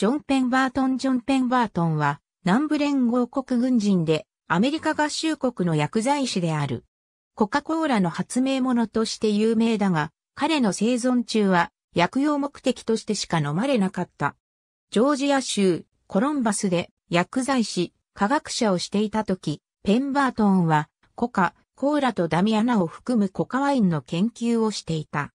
ジョン・ペンバートン・ジョン・ペンバートンは、南部連合国軍人で、アメリカ合衆国の薬剤師である。コカ・コーラの発明者として有名だが、彼の生存中は、薬用目的としてしか飲まれなかった。ジョージア州、コロンバスで、薬剤師、科学者をしていた時、ペンバートンは、コカ、コーラとダミアナを含むコカワインの研究をしていた。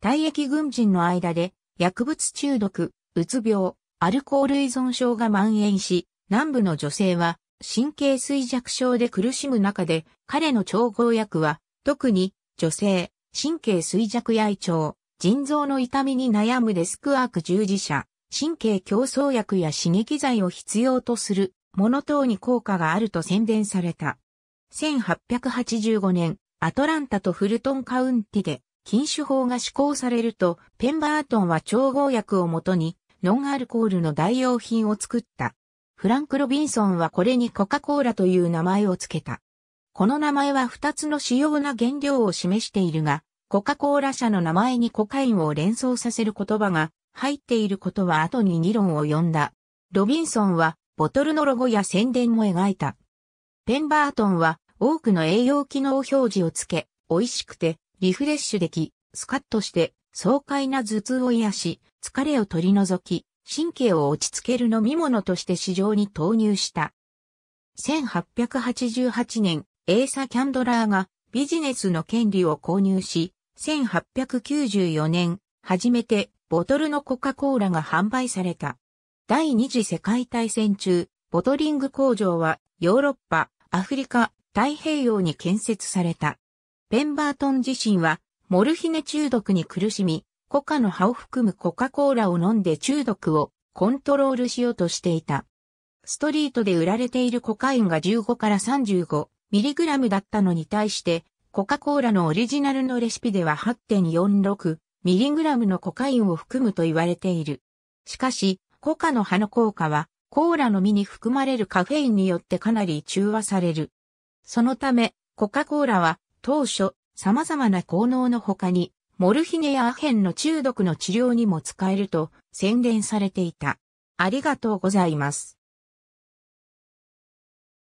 退役軍人の間で、薬物中毒、うつ病、アルコール依存症が蔓延し、南部の女性は神経衰弱症で苦しむ中で、彼の調合薬は、特に女性、神経衰弱や胃腸、腎臓の痛みに悩むデスクワーク従事者、神経競争薬や刺激剤を必要とするもの等に効果があると宣伝された。1885年、アトランタとフルトンカウンティで禁酒法が施行されると、ペンバートンは調合薬をもとにノンアルコールの代用品を作った。フランク・ロビンソンはこれにコカ・コーラという名前を付けた。この名前は2つの主要な原料を示しているが、コカ・コーラ社の名前にコカインを連想させる言葉が入っていることは後に議論を呼んだ。ロビンソンはボトルのロゴや宣伝も描いた。ペンバートンは多くの栄養機能表示をつけ、美味しくてリフレッシュでき、スカッとして、爽快な頭痛を癒し、疲れを取り除き、神経を落ち着ける飲み物として市場に投入した。1888年、エーサ・キャンドラーがビジネスの権利を購入し、1894年、初めてボトルのコカ・コーラが販売された。第二次世界大戦中、ボトリング工場はヨーロッパ、アフリカ、太平洋に建設された。ペンバートン自身はモルヒネ中毒に苦しみ、コカの葉を含むコカ・コーラを飲んで中毒をコントロールしようとしていた。ストリートで売られているコカインが15から35ミリグラムだったのに対して、コカ・コーラのオリジナルのレシピでは8.46ミリグラムのコカインを含むと言われている。しかし、コカの葉の効果は、コーラの実に含まれるカフェインによってかなり中和される。そのため、コカ・コーラは当初様々な効能の他に、モルヒネやアヘンの中毒の治療にも使えると宣伝されていた。ありがとうございます。